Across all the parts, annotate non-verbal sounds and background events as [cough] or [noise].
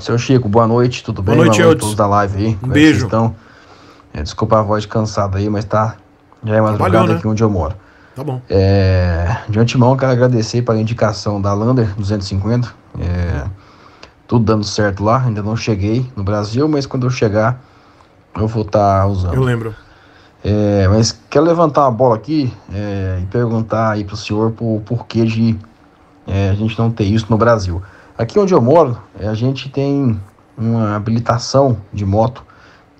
Seu Chico, boa noite, tudo boa bem? Noite, boa noite, todos da live aí. Um é beijo. Estão? É, desculpa a voz cansada aí, mas tá já é madrugada né? aqui onde eu moro. Tá bom. É, de antemão, quero agradecer pela indicação da Lander 250. É, tudo dando certo lá. Ainda não cheguei no Brasil, mas quando eu chegar, eu vou estar tá usando. Eu lembro. É, mas quero levantar a bola aqui é, e perguntar aí pro senhor por porquê de é, a gente não ter isso no Brasil. Aqui onde eu moro, eh, a gente tem uma habilitação de moto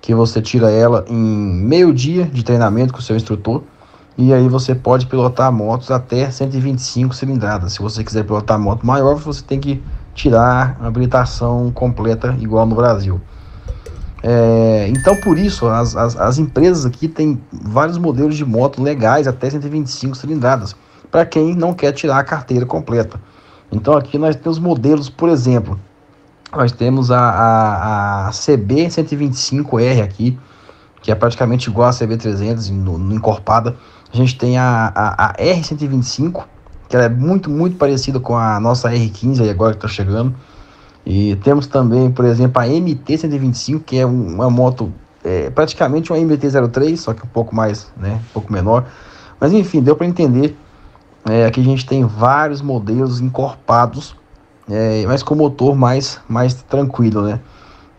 que você tira ela em meio dia de treinamento com o seu instrutor e aí você pode pilotar motos até 125 cilindradas. Se você quiser pilotar moto maior, você tem que tirar a habilitação completa igual no Brasil. É, então por isso as, as, as empresas aqui têm vários modelos de moto legais até 125 cilindradas para quem não quer tirar a carteira completa. Então aqui nós temos modelos, por exemplo, nós temos a, a, a CB125R aqui, que é praticamente igual a CB300 no, no encorpada. A gente tem a, a, a R125, que ela é muito, muito parecida com a nossa R15 aí agora que está chegando. E temos também, por exemplo, a MT-125, que é uma moto é, praticamente uma MT-03, só que um pouco mais, né, um pouco menor. Mas enfim, deu para entender é, aqui a gente tem vários modelos encorpados, é, mas com motor mais, mais tranquilo, né?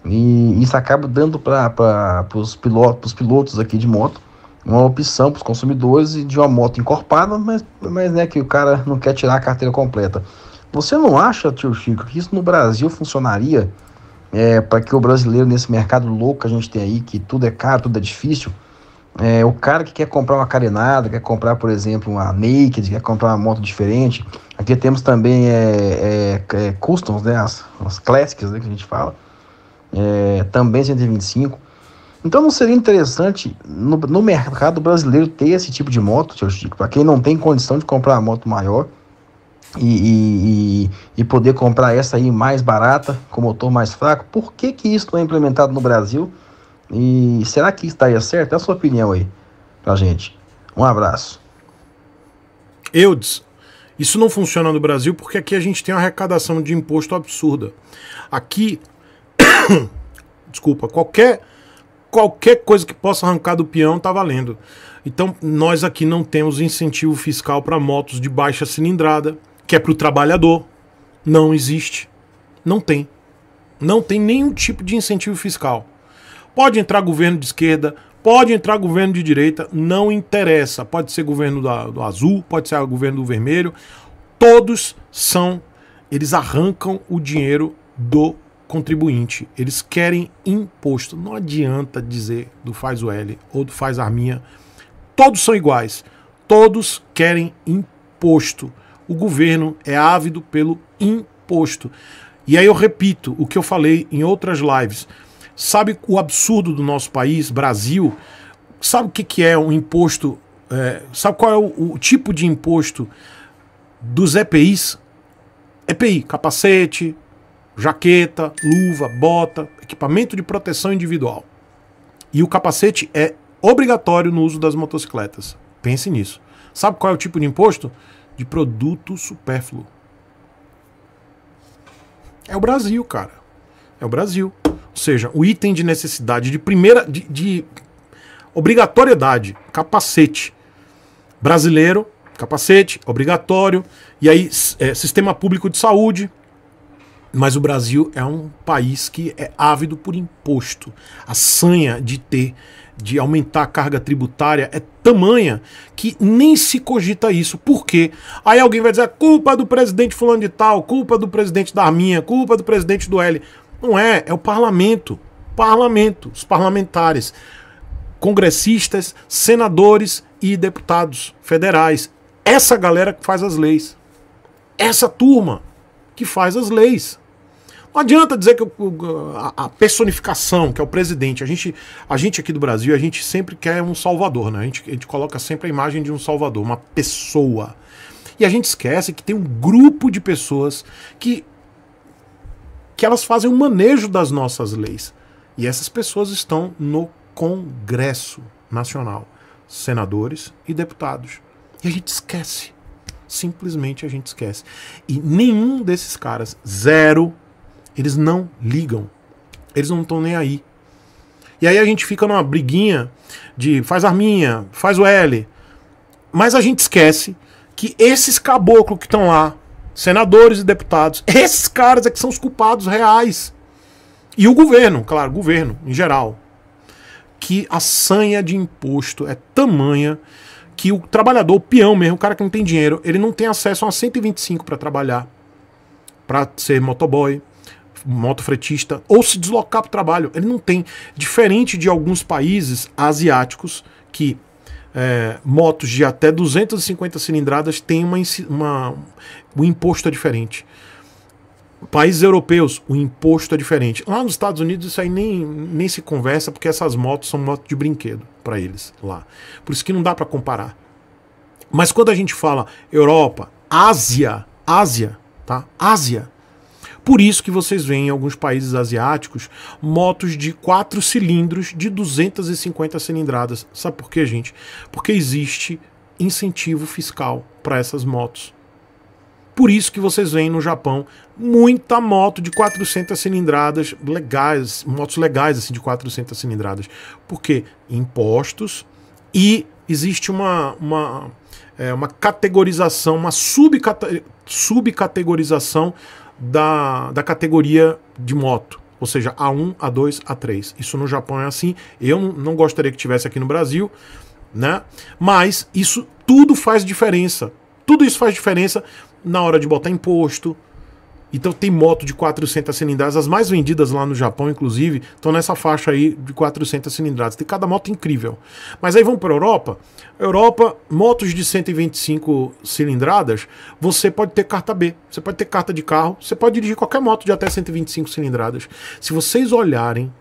E isso acaba dando para os pilotos, pilotos aqui de moto uma opção para os consumidores de uma moto encorpada, mas, mas né, que o cara não quer tirar a carteira completa. Você não acha, tio Chico, que isso no Brasil funcionaria é, para que o brasileiro, nesse mercado louco que a gente tem aí, que tudo é caro, tudo é difícil, é, o cara que quer comprar uma carenada, quer comprar, por exemplo, uma naked, quer comprar uma moto diferente. Aqui temos também é, é, é customs, né? As, as classics né, que a gente fala. É, também 125. Então não seria interessante no, no mercado brasileiro ter esse tipo de moto, para quem não tem condição de comprar uma moto maior e, e, e, poder comprar essa aí mais barata, com motor mais fraco. Por que, que isso não é implementado no Brasil? E será que estaria certo? É a sua opinião aí pra gente. Um abraço. Eudes, isso não funciona no Brasil porque aqui a gente tem uma arrecadação de imposto absurda. Aqui, [coughs] desculpa, qualquer qualquer coisa que possa arrancar do peão tá valendo. Então, nós aqui não temos incentivo fiscal para motos de baixa cilindrada, que é para o trabalhador. Não existe. Não tem. Não tem nenhum tipo de incentivo fiscal. Pode entrar governo de esquerda, pode entrar governo de direita, não interessa. Pode ser governo da, do azul, pode ser governo do vermelho. Todos são, eles arrancam o dinheiro do contribuinte. Eles querem imposto. Não adianta dizer do faz o L ou do faz a minha. Todos são iguais. Todos querem imposto. O governo é ávido pelo imposto. E aí eu repito o que eu falei em outras lives sabe o absurdo do nosso país, Brasil, sabe o que, que é um imposto, é, sabe qual é o, o, tipo de imposto dos EPIs? EPI, capacete, jaqueta, luva, bota, equipamento de proteção individual. E o capacete é obrigatório no uso das motocicletas. Pense nisso. Sabe qual é o tipo de imposto? De produto supérfluo. É o Brasil, cara. É o Brasil. Ou seja, o item de necessidade de primeira. de, de obrigatoriedade, capacete. Brasileiro, capacete, obrigatório. E aí, é, sistema público de saúde. Mas o Brasil é um país que é ávido por imposto. A sanha de ter, de aumentar a carga tributária é tamanha que nem se cogita isso. Por quê? Aí alguém vai dizer: culpa do presidente Fulano de Tal, culpa do presidente da Arminha, culpa do presidente do L. Não é, é o parlamento. Parlamento, os parlamentares, congressistas, senadores e deputados federais. Essa galera que faz as leis. Essa turma que faz as leis. Não adianta dizer que a personificação, que é o presidente, a gente, a gente aqui do Brasil, a gente sempre quer um salvador, né? A gente, a gente coloca sempre a imagem de um salvador, uma pessoa. E a gente esquece que tem um grupo de pessoas que que elas fazem o manejo das nossas leis. E essas pessoas estão no Congresso Nacional, senadores e deputados. E a gente esquece. Simplesmente a gente esquece. E nenhum desses caras, zero, eles não ligam. Eles não estão nem aí. E aí a gente fica numa briguinha de faz a minha faz o L. Mas a gente esquece que esses caboclos que estão lá senadores e deputados. Esses caras é que são os culpados reais. E o governo, claro, governo em geral. Que a sanha de imposto é tamanha que o trabalhador, o peão mesmo, o cara que não tem dinheiro, ele não tem acesso a 125 para trabalhar, para ser motoboy, motofretista, ou se deslocar para o trabalho. Ele não tem. Diferente de alguns países asiáticos que é, motos de até 250 cilindradas têm uma, uma, o imposto é diferente. Países europeus, o imposto é diferente. Lá nos Estados Unidos isso aí nem, nem se conversa porque essas motos são motos de brinquedo para eles lá. Por isso que não dá para comparar. Mas quando a gente fala Europa, Ásia, Ásia, tá? Ásia, por isso que vocês veem em alguns países asiáticos motos de quatro cilindros de 250 cilindradas. Sabe por quê, gente? Porque existe incentivo fiscal para essas motos. Por isso que vocês veem no Japão muita moto de 400 cilindradas legais, motos legais assim de 400 cilindradas. Porque impostos e existe uma, uma, é, uma categorização, uma subcategorização da, da categoria de moto. Ou seja, A1, A2, A3. Isso no Japão é assim. Eu não gostaria que tivesse aqui no Brasil, né? Mas isso tudo faz diferença. Tudo isso faz diferença na hora de botar imposto, então tem moto de 400 cilindradas, as mais vendidas lá no Japão, inclusive, estão nessa faixa aí de 400 cilindradas. Tem cada moto incrível. Mas aí vamos para a Europa. Europa, motos de 125 cilindradas, você pode ter carta B, você pode ter carta de carro, você pode dirigir qualquer moto de até 125 cilindradas. Se vocês olharem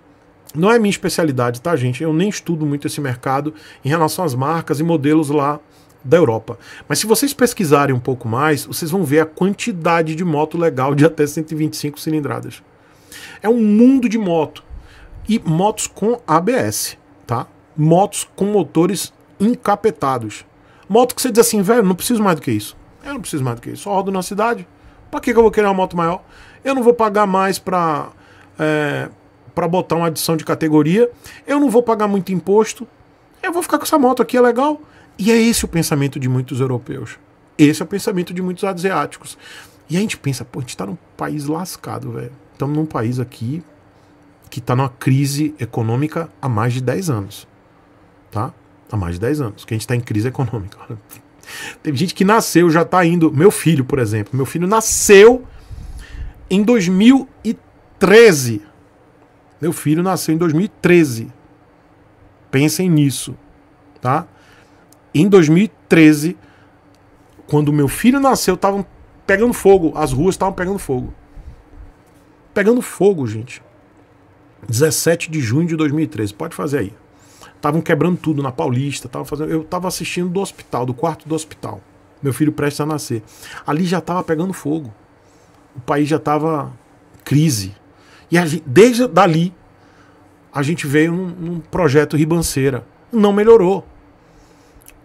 não é minha especialidade, tá, gente? Eu nem estudo muito esse mercado em relação às marcas e modelos lá da Europa. Mas se vocês pesquisarem um pouco mais, vocês vão ver a quantidade de moto legal de até 125 cilindradas. É um mundo de moto e motos com ABS, tá? Motos com motores encapetados. Moto que você diz assim, velho, não preciso mais do que isso. Eu não preciso mais do que isso. Só rodo na cidade. Para que, que eu vou querer uma moto maior? Eu não vou pagar mais para é, eh, para botar uma adição de categoria. Eu não vou pagar muito imposto. Eu vou ficar com essa moto aqui, é legal. E é esse o pensamento de muitos europeus. Esse é o pensamento de muitos asiáticos. E a gente pensa, pô, a gente tá num país lascado, velho. Estamos num país aqui que tá numa crise econômica há mais de 10 anos. Tá? Há mais de 10 anos que a gente tá em crise econômica. [laughs] Teve gente que nasceu, já tá indo. Meu filho, por exemplo. Meu filho nasceu em 2013. Meu filho nasceu em 2013. Pensem nisso, tá? Em 2013, quando meu filho nasceu, estavam pegando fogo, as ruas estavam pegando fogo. Pegando fogo, gente. 17 de junho de 2013, pode fazer aí. Estavam quebrando tudo na Paulista, tava fazendo, eu estava assistindo do hospital, do quarto do hospital. Meu filho presta a nascer. Ali já estava pegando fogo. O país já estava crise. E gente, desde dali a gente veio num, num projeto ribanceira. Não melhorou.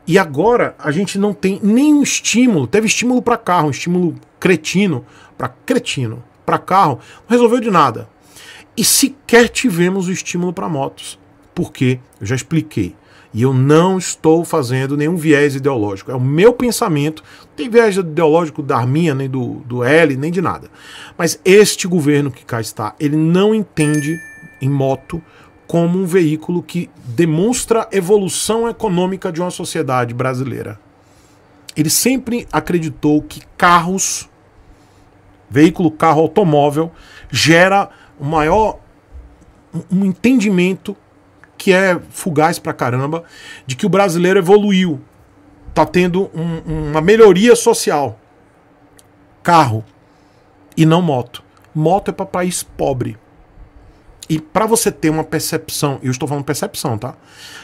E agora a gente não tem nenhum estímulo. Teve estímulo para carro, um estímulo cretino, para cretino, para carro, não resolveu de nada. E sequer tivemos o estímulo para motos. Porque eu já expliquei. E eu não estou fazendo nenhum viés ideológico. É o meu pensamento. Não tem viés ideológico da minha nem do, do L, nem de nada. Mas este governo que cá está, ele não entende em moto como um veículo que demonstra evolução econômica de uma sociedade brasileira. Ele sempre acreditou que carros, veículo, carro, automóvel, gera o maior um entendimento que é fugaz pra caramba de que o brasileiro evoluiu, tá tendo um, uma melhoria social. Carro e não moto. Moto é para país pobre. E para você ter uma percepção, eu estou falando percepção, tá?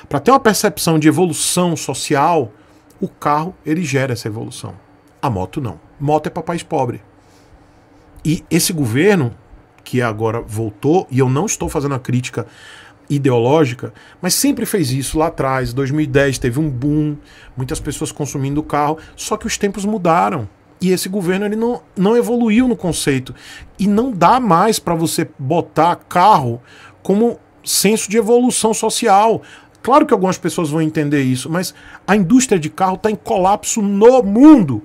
Para ter uma percepção de evolução social, o carro ele gera essa evolução. A moto não. Moto é para país pobre. E esse governo que agora voltou, e eu não estou fazendo a crítica ideológica, mas sempre fez isso lá atrás. 2010 teve um boom, muitas pessoas consumindo carro, só que os tempos mudaram. E esse governo ele não, não evoluiu no conceito. E não dá mais para você botar carro como senso de evolução social. Claro que algumas pessoas vão entender isso, mas a indústria de carro está em colapso no mundo.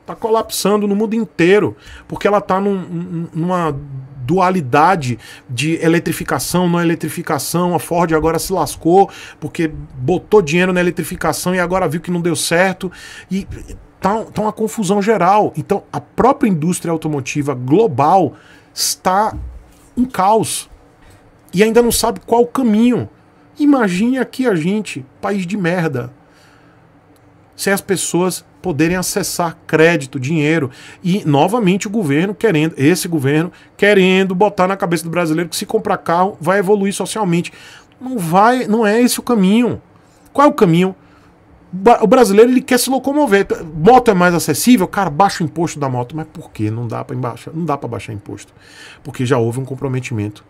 Está colapsando no mundo inteiro, porque ela está num, numa dualidade de eletrificação, não eletrificação. A Ford agora se lascou porque botou dinheiro na eletrificação e agora viu que não deu certo. E Tá, tá uma confusão geral. Então, a própria indústria automotiva global está um caos. E ainda não sabe qual o caminho. Imagine aqui a gente, país de merda. Sem as pessoas poderem acessar crédito, dinheiro e novamente o governo querendo, esse governo querendo botar na cabeça do brasileiro que se comprar carro vai evoluir socialmente. Não vai, não é esse o caminho. Qual é o caminho? o brasileiro ele quer se locomover. Moto é mais acessível, cara, baixa o imposto da moto, mas por que não dá para baixar? Não dá para baixar imposto, porque já houve um comprometimento.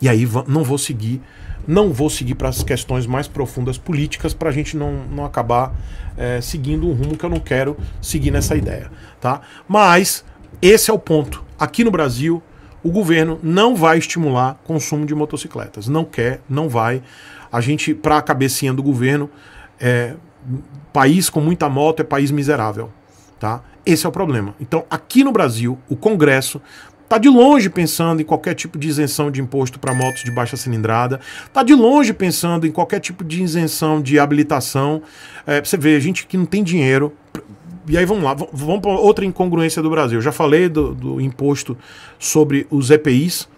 E aí não vou seguir, não vou seguir para as questões mais profundas políticas para a gente não, não acabar é, seguindo um rumo que eu não quero seguir nessa ideia, tá? Mas esse é o ponto. Aqui no Brasil o governo não vai estimular consumo de motocicletas. Não quer, não vai. A gente, para a cabecinha do governo, é, país com muita moto é país miserável. Tá? Esse é o problema. Então, aqui no Brasil, o Congresso Está de longe pensando em qualquer tipo de isenção de imposto para motos de baixa cilindrada. Está de longe pensando em qualquer tipo de isenção de habilitação. É, você vê, gente que não tem dinheiro, e aí vamos lá, vamos para outra incongruência do Brasil. Eu já falei do, do imposto sobre os EPIs,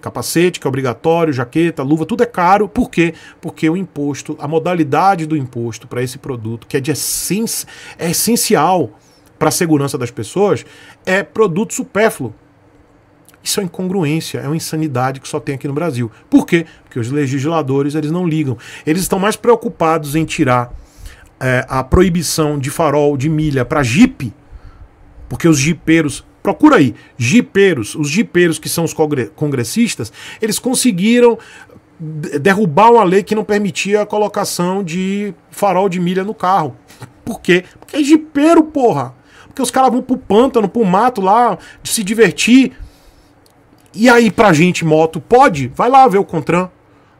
capacete, que é obrigatório, jaqueta, luva, tudo é caro. Por quê? Porque o imposto, a modalidade do imposto para esse produto, que é de é essencial para a segurança das pessoas, é produto supérfluo. Isso é incongruência, é uma insanidade que só tem aqui no Brasil. Por quê? Porque os legisladores eles não ligam. Eles estão mais preocupados em tirar é, a proibição de farol de milha para Jeep, porque os jipeiros. Procura aí, jipeiros, os jipeiros que são os congressistas, eles conseguiram derrubar uma lei que não permitia a colocação de farol de milha no carro. [laughs] Por quê? Porque é jipeiro, porra. Porque os caras vão pro pântano, pro mato lá, de se divertir. E aí pra gente moto pode? Vai lá ver o Contran.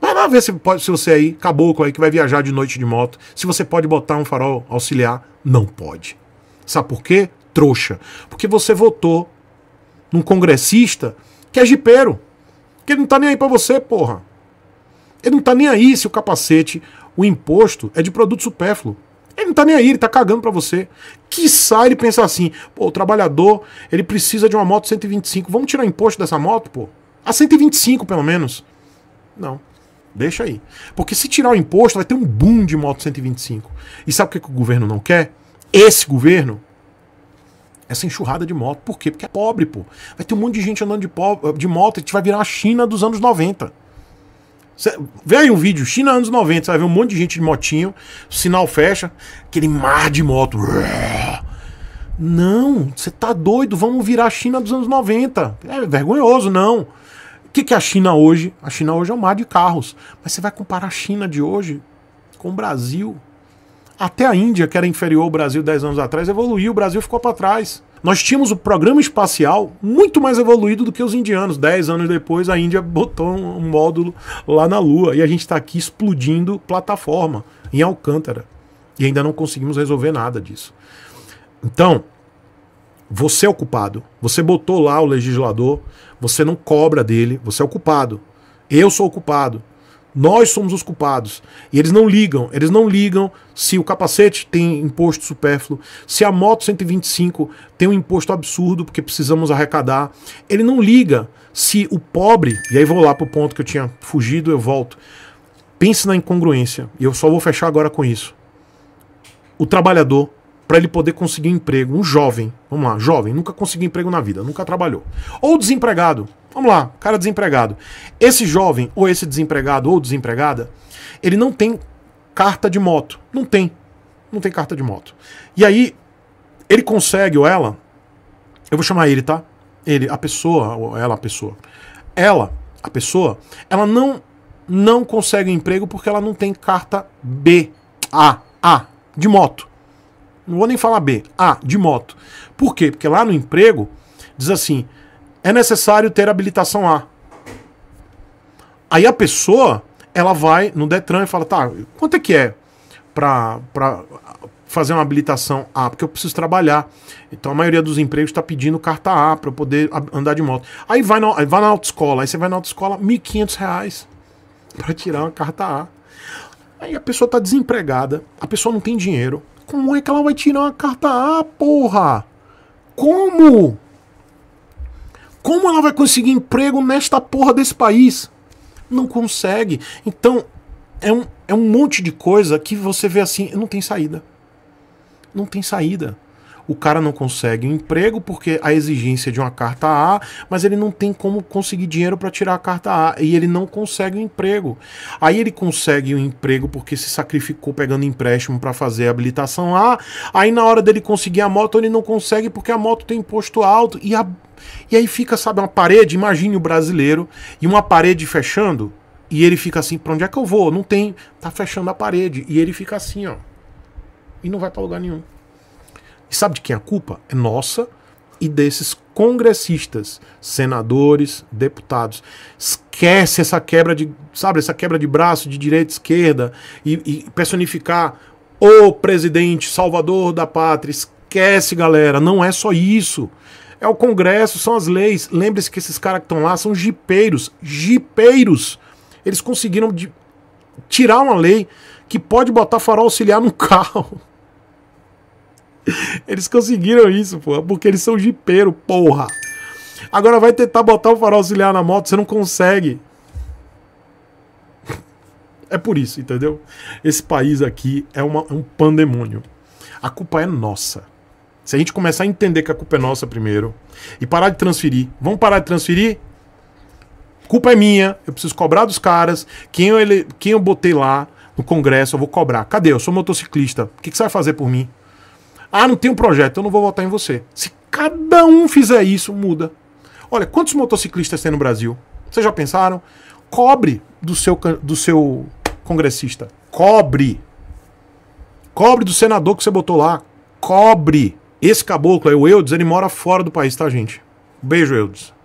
Vai lá ver se, pode, se você aí, caboclo aí, que vai viajar de noite de moto, se você pode botar um farol auxiliar. Não pode. Sabe por quê? Trouxa. Porque você votou num congressista que é jipeiro. Que ele não tá nem aí para você, porra. Ele não tá nem aí se o capacete, o imposto é de produto supérfluo. Ele não tá nem aí, ele tá cagando para você. Quiçá ele pensar assim, pô, o trabalhador, ele precisa de uma moto 125, vamos tirar imposto dessa moto, pô? A 125, pelo menos. Não. Deixa aí. Porque se tirar o imposto, vai ter um boom de moto 125. E sabe o que, que o governo não quer? Esse governo essa enxurrada de moto. Por quê? Porque é pobre, pô. Vai ter um monte de gente andando de, pobre, de moto, a gente vai virar a China dos anos 90. Cê, vê aí um vídeo, China anos 90, você vai ver um monte de gente de motinho, sinal fecha, aquele mar de moto. Não, você tá doido, vamos virar a China dos anos 90. É vergonhoso, não que, que é a China hoje? A China hoje é um mar de carros. Mas você vai comparar a China de hoje com o Brasil. Até a Índia, que era inferior ao Brasil 10 anos atrás, evoluiu, o Brasil ficou para trás. Nós tínhamos o programa espacial muito mais evoluído do que os indianos. 10 anos depois, a Índia botou um módulo lá na Lua. E a gente está aqui explodindo plataforma em Alcântara. E ainda não conseguimos resolver nada disso. Então, você é o culpado. Você botou lá o legislador, você não cobra dele, você é o culpado. Eu sou o culpado. Nós somos os culpados. E eles não ligam, eles não ligam se o capacete tem imposto supérfluo, se a moto 125 tem um imposto absurdo porque precisamos arrecadar. Ele não liga se o pobre, e aí vou lá pro ponto que eu tinha fugido, eu volto. Pense na incongruência, e eu só vou fechar agora com isso. O trabalhador para ele poder conseguir um emprego. Um jovem, vamos lá, jovem, nunca conseguiu emprego na vida, nunca trabalhou. Ou desempregado, vamos lá, cara desempregado. Esse jovem, ou esse desempregado, ou desempregada, ele não tem carta de moto. Não tem. Não tem carta de moto. E aí, ele consegue, ou ela, eu vou chamar ele, tá? Ele, a pessoa, ou ela, a pessoa. Ela, a pessoa, ela não não consegue um emprego porque ela não tem carta B, A, A, de moto. Não vou nem falar B. A, de moto. Por quê? Porque lá no emprego diz assim: é necessário ter habilitação A. Aí a pessoa, ela vai no Detran e fala: tá, quanto é que é para fazer uma habilitação A? Porque eu preciso trabalhar. Então a maioria dos empregos está pedindo carta A para eu poder andar de moto. Aí vai na, vai na autoescola, aí você vai na autoescola, R$ 1.500 para tirar uma carta A. Aí a pessoa está desempregada, a pessoa não tem dinheiro, como é que ela vai tirar uma carta A, porra? Como? Como ela vai conseguir emprego nesta porra desse país? Não consegue. Então, é um, é um monte de coisa que você vê assim, não tem saída. Não tem saída o cara não consegue um emprego porque a exigência de uma carta A, mas ele não tem como conseguir dinheiro para tirar a carta A e ele não consegue um emprego. Aí ele consegue um emprego porque se sacrificou pegando empréstimo para fazer a habilitação A, aí na hora dele conseguir a moto ele não consegue porque a moto tem imposto alto e a e aí fica, sabe, uma parede, imagine o brasileiro e uma parede fechando e ele fica assim, para onde é que eu vou? Não tem, tá fechando a parede e ele fica assim, ó. E não vai para lugar nenhum. E sabe de quem é a culpa? É nossa e desses congressistas, senadores, deputados. Esquece essa quebra de, sabe, essa quebra de braço de direita e esquerda e, e personificar o presidente salvador da pátria. Esquece, galera, não é só isso. É o Congresso, são as leis. Lembre-se que esses caras que estão lá são jipeiros, jipeiros. Eles conseguiram de, tirar uma lei que pode botar farol auxiliar no [laughs] carro. [laughs] Eles conseguiram isso, porra, porque eles são jipeiro, porra. Agora vai tentar botar o farol auxiliar na moto, você não consegue. É por isso, entendeu? Esse país aqui é, uma, é um pandemônio. A culpa é nossa. Se a gente começar a entender que a culpa é nossa primeiro e parar de transferir, vamos parar de transferir? Culpa é minha, eu preciso cobrar dos caras. Quem eu, ele, quem eu botei lá no Congresso, eu vou cobrar. Cadê? Eu sou motociclista. O que, que você vai fazer por mim? Ah, não tem um projeto, então eu não vou votar em você. Se cada um fizer isso, muda. Olha, quantos motociclistas tem no Brasil? Vocês já pensaram? Cobre do seu, do seu congressista. Cobre. Cobre do senador que você botou lá. Cobre. Esse caboclo aí, o Eudes, ele mora fora do país, tá, gente? Beijo, Eudes.